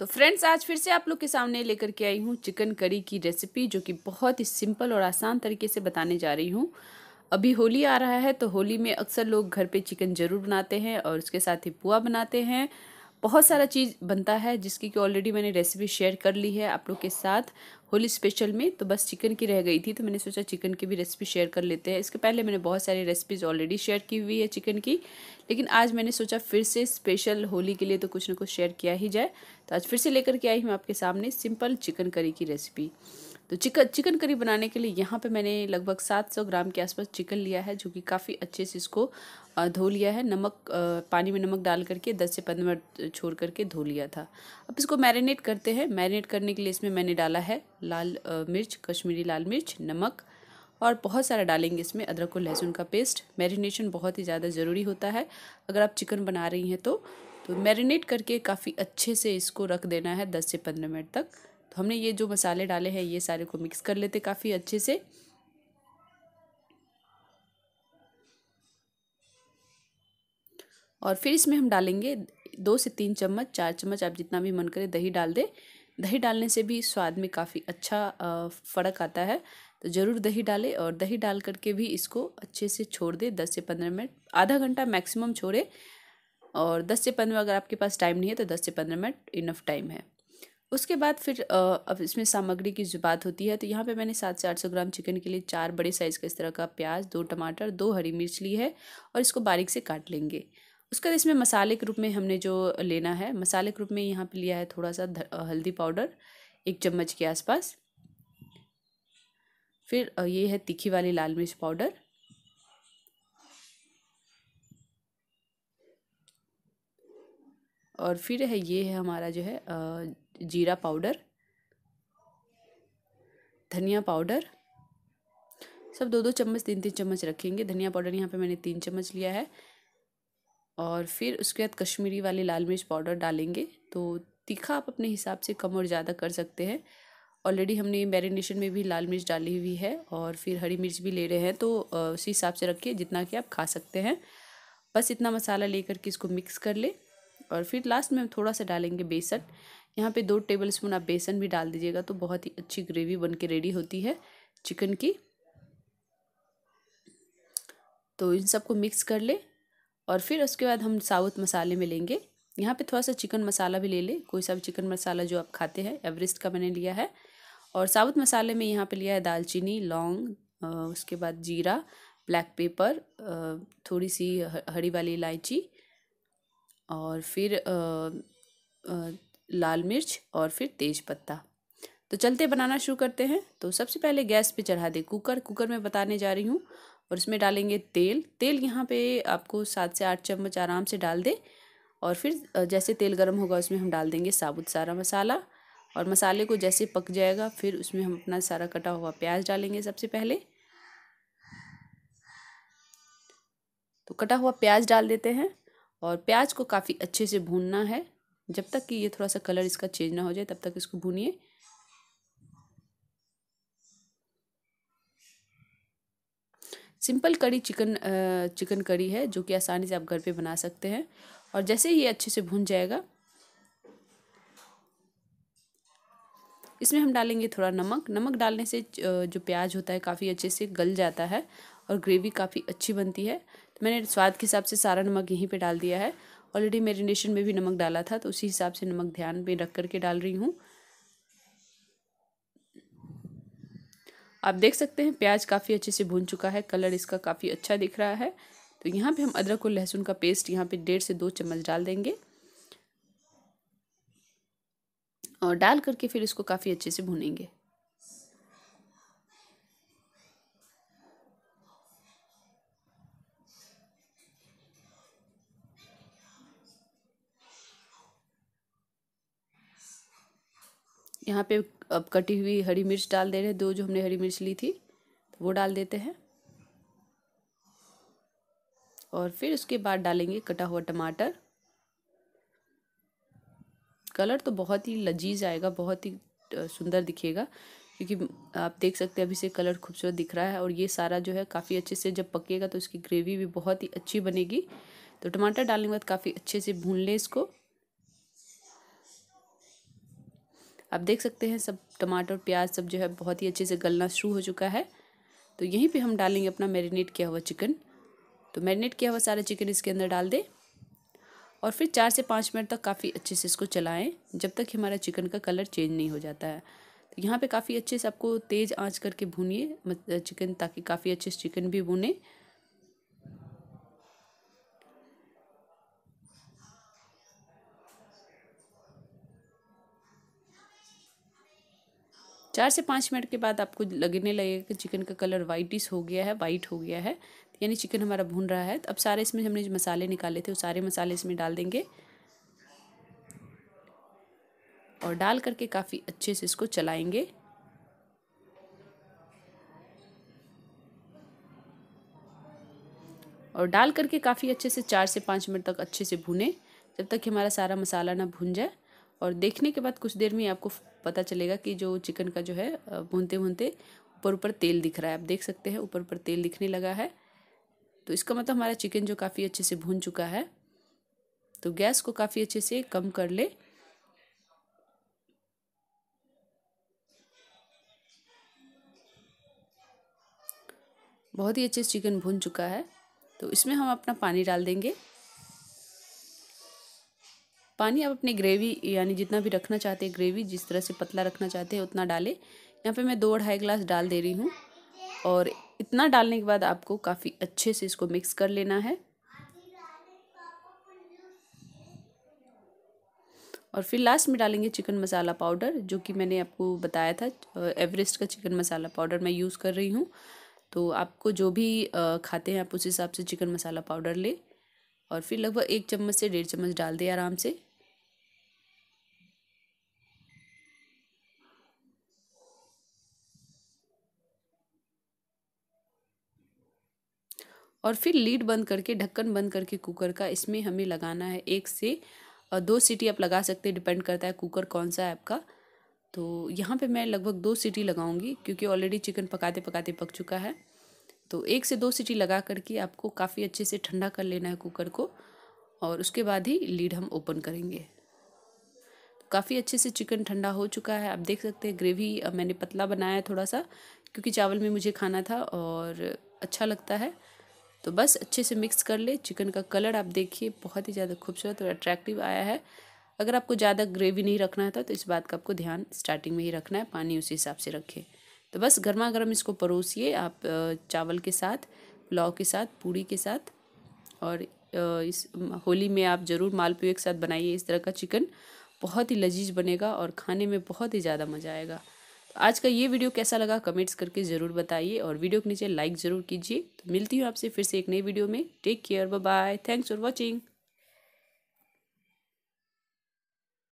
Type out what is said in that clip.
तो फ्रेंड्स आज फिर से आप लोग के सामने लेकर के आई हूँ चिकन करी की रेसिपी जो कि बहुत ही सिंपल और आसान तरीके से बताने जा रही हूँ अभी होली आ रहा है तो होली में अक्सर लोग घर पे चिकन ज़रूर बनाते हैं और उसके साथ ही पुआ बनाते हैं बहुत सारा चीज़ बनता है जिसकी कि ऑलरेडी मैंने रेसिपी शेयर कर ली है आप लोग के साथ होली स्पेशल में तो बस चिकन की रह गई थी तो मैंने सोचा चिकन की भी रेसिपी शेयर कर लेते हैं इसके पहले मैंने बहुत सारी रेसिपीज़ ऑलरेडी शेयर की हुई है चिकन की लेकिन आज मैंने सोचा फिर से स्पेशल होली के लिए तो कुछ ना कुछ शेयर किया ही जाए तो आज फिर से लेकर के आई हूँ आपके सामने सिंपल चिकन करी की रेसिपी तो चिकन चिकन करी बनाने के लिए यहाँ पे मैंने लगभग 700 ग्राम के आसपास चिकन लिया है जो कि काफ़ी अच्छे से इसको धो लिया है नमक पानी में नमक डाल करके 10 से 15 मिनट छोड़ करके धो लिया था अब इसको मैरिनेट करते हैं मैरिनेट करने के लिए इसमें मैंने डाला है लाल मिर्च कश्मीरी लाल मिर्च नमक और बहुत सारा डालेंगे इसमें अदरक और लहसुन का पेस्ट मैरिनेशन बहुत ही ज़्यादा ज़रूरी होता है अगर आप चिकन बना रही हैं तो तो मैरिनेट करके काफ़ी अच्छे से इसको रख देना है दस से पंद्रह मिनट तक तो हमने ये जो मसाले डाले हैं ये सारे को मिक्स कर लेते काफ़ी अच्छे से और फिर इसमें हम डालेंगे दो से तीन चम्मच चार चम्मच आप जितना भी मन करे दही डाल दे दही डालने से भी स्वाद में काफ़ी अच्छा फ़र्क आता है तो ज़रूर दही डालें और दही डाल करके भी इसको अच्छे से छोड़ दे दस से पंद्रह मिनट आधा घंटा मैक्सिमम छोड़े और दस से पंद्रह अगर आपके पास टाइम नहीं है तो दस से पंद्रह मिनट इनफ टाइम है उसके बाद फिर अब इसमें सामग्री की जो बात होती है तो यहाँ पे मैंने सात से आठ सौ ग्राम चिकन के लिए चार बड़े साइज़ का इस तरह का प्याज दो टमाटर दो हरी मिर्च ली है और इसको बारीक से काट लेंगे उसके बाद इसमें मसाले के रूप में हमने जो लेना है मसाले के रूप में यहाँ पे लिया है थोड़ा सा हल्दी पाउडर एक चम्मच के आसपास फिर ये है तीखी वाली लाल मिर्च पाउडर और फिर है ये है हमारा जो है जीरा पाउडर धनिया पाउडर सब दो दो चम्मच तीन तीन चम्मच रखेंगे धनिया पाउडर यहाँ पे मैंने तीन चम्मच लिया है और फिर उसके बाद कश्मीरी वाले लाल मिर्च पाउडर डालेंगे तो तीखा आप अपने हिसाब से कम और ज़्यादा कर सकते हैं ऑलरेडी हमने मैरिनेशन में भी लाल मिर्च डाली हुई है और फिर हरी मिर्च भी ले रहे हैं तो उसी हिसाब से रखिए जितना कि आप खा सकते हैं बस इतना मसाला लेकर के इसको मिक्स कर ले और फिर लास्ट में हम थोड़ा सा डालेंगे बेसन यहाँ पे दो टेबल स्पून आप बेसन भी डाल दीजिएगा तो बहुत ही अच्छी ग्रेवी बन के रेडी होती है चिकन की तो इन सबको मिक्स कर ले और फिर उसके बाद हम साउथ मसाले में लेंगे यहाँ पे थोड़ा सा चिकन मसाला भी ले ले कोई सा भी चिकन मसाला जो आप खाते हैं एवरेस्ट का मैंने लिया है और साउथ मसाले में यहाँ पे लिया है दालचीनी लौंग उसके बाद जीरा ब्लैक पेपर थोड़ी सी हरी वाली इलायची और फिर लाल मिर्च और फिर तेज पत्ता तो चलते बनाना शुरू करते हैं तो सबसे पहले गैस पे चढ़ा दें कुकर कुकर में बताने जा रही हूँ और इसमें डालेंगे तेल तेल यहाँ पे आपको सात से आठ चम्मच आराम से डाल दें और फिर जैसे तेल गर्म होगा उसमें हम डाल देंगे साबुत सारा मसाला और मसाले को जैसे पक जाएगा फिर उसमें हम अपना सारा कटा हुआ प्याज डालेंगे सबसे पहले तो कटा हुआ प्याज डाल देते हैं और प्याज को काफ़ी अच्छे से भूनना है जब तक कि ये थोड़ा सा कलर इसका चेंज ना हो जाए तब तक इसको भूनिए सिंपल कड़ी चिकन चिकन कड़ी है जो कि आसानी से आप घर पे बना सकते हैं और जैसे ही ये अच्छे से भून जाएगा इसमें हम डालेंगे थोड़ा नमक नमक डालने से जो प्याज होता है काफ़ी अच्छे से गल जाता है और ग्रेवी काफ़ी अच्छी बनती है तो मैंने स्वाद के हिसाब से सारा नमक यहीं पे डाल दिया है ऑलरेडी मेरीनेशन में भी नमक डाला था तो उसी हिसाब से नमक ध्यान में रख करके डाल रही हूँ आप देख सकते हैं प्याज काफ़ी अच्छे से भून चुका है कलर इसका काफ़ी अच्छा दिख रहा है तो यहाँ पे हम अदरक और लहसुन का पेस्ट यहाँ पे डेढ़ से दो चम्मच डाल देंगे और डाल करके फिर इसको काफ़ी अच्छे से भूनेंगे यहाँ पे अब कटी हुई हरी मिर्च डाल दे रहे हैं दो जो हमने हरी मिर्च ली थी तो वो डाल देते हैं और फिर उसके बाद डालेंगे कटा हुआ टमाटर कलर तो बहुत ही लजीज आएगा बहुत ही सुंदर दिखेगा क्योंकि आप देख सकते हैं अभी से कलर खूबसूरत दिख रहा है और ये सारा जो है काफ़ी अच्छे से जब पकेगा तो इसकी ग्रेवी भी बहुत ही अच्छी बनेगी तो टमाटर डालने के बाद काफ़ी अच्छे से भून लें इसको आप देख सकते हैं सब टमाटर प्याज सब जो है बहुत ही अच्छे से गलना शुरू हो चुका है तो यहीं पे हम डालेंगे अपना मैरिनेट किया हुआ चिकन तो मैरिनेट किया हुआ सारा चिकन इसके अंदर डाल दें और फिर चार से पाँच मिनट तक काफ़ी अच्छे से इसको चलाएँ जब तक हमारा चिकन का कलर चेंज नहीं हो जाता है तो यहाँ पर काफ़ी अच्छे से आपको तेज़ आँच करके भूनिए चिकन ताकि काफ़ी अच्छे से चिकन भी भुने चार से पाँच मिनट के बाद आपको लगने लगेगा कि चिकन का कलर वाइटिस हो गया है वाइट हो गया है यानी चिकन हमारा भून रहा है तो अब सारे इसमें हमने जो मसाले निकाले थे वो सारे मसाले इसमें डाल देंगे और डाल करके काफ़ी अच्छे से इसको चलाएंगे और डाल करके काफ़ी अच्छे से चार से पाँच मिनट तक अच्छे से भूने जब तक कि हमारा सारा मसाला ना भून जाए और देखने के बाद कुछ देर में आपको पता चलेगा कि जो चिकन का जो है भूनते भूनते ऊपर ऊपर तेल दिख रहा है आप देख सकते हैं ऊपर ऊपर तेल दिखने लगा है तो इसका मतलब हमारा चिकन जो काफ़ी अच्छे से भून चुका है तो गैस को काफ़ी अच्छे से कम कर ले बहुत ही अच्छे से चिकन भून चुका है तो इसमें हम अपना पानी डाल देंगे पानी आप अपने ग्रेवी यानी जितना भी रखना चाहते हैं ग्रेवी जिस तरह से पतला रखना चाहते हैं उतना डालें यहाँ पे मैं दो ढाई ग्लास डाल दे रही हूँ और इतना डालने के बाद आपको काफ़ी अच्छे से इसको मिक्स कर लेना है और फिर लास्ट में डालेंगे चिकन मसाला पाउडर जो कि मैंने आपको बताया था एवरेस्ट का चिकन मसाला पाउडर मैं यूज़ कर रही हूँ तो आपको जो भी खाते हैं आप उस हिसाब से चिकन मसाला पाउडर ले और फिर लगभग एक चम्मच से डेढ़ चम्मच डाल दें आराम से और फिर लीड बंद करके ढक्कन बंद करके कुकर का इसमें हमें लगाना है एक से दो सीटी आप लगा सकते हैं डिपेंड करता है कुकर कौन सा है आपका तो यहाँ पे मैं लगभग दो सीटी लगाऊंगी क्योंकि ऑलरेडी चिकन पकाते पकाते पक चुका है तो एक से दो सीटी लगा करके आपको काफ़ी अच्छे से ठंडा कर लेना है कुकर को और उसके बाद ही लीड हम ओपन करेंगे तो काफ़ी अच्छे से चिकन ठंडा हो चुका है आप देख सकते हैं ग्रेवी मैंने पतला बनाया है थोड़ा सा क्योंकि चावल में मुझे खाना था और अच्छा लगता है तो बस अच्छे से मिक्स कर ले चिकन का कलर आप देखिए बहुत ही ज़्यादा खूबसूरत और अट्रैक्टिव आया है अगर आपको ज़्यादा ग्रेवी नहीं रखना था तो इस बात का आपको ध्यान स्टार्टिंग में ही रखना है पानी उसी हिसाब से रखें तो बस गर्मा गर्म इसको परोसिए आप चावल के साथ पुलाव के साथ पूड़ी के साथ और इस होली में आप ज़रूर मालपुए के साथ बनाइए इस तरह का चिकन बहुत ही लजीज बनेगा और खाने में बहुत ही ज़्यादा मज़ा आएगा आज का ये वीडियो कैसा लगा कमेंट्स करके ज़रूर बताइए और वीडियो के नीचे लाइक ज़रूर कीजिए तो मिलती हूँ आपसे फिर से एक नई वीडियो में take care bye thanks for watching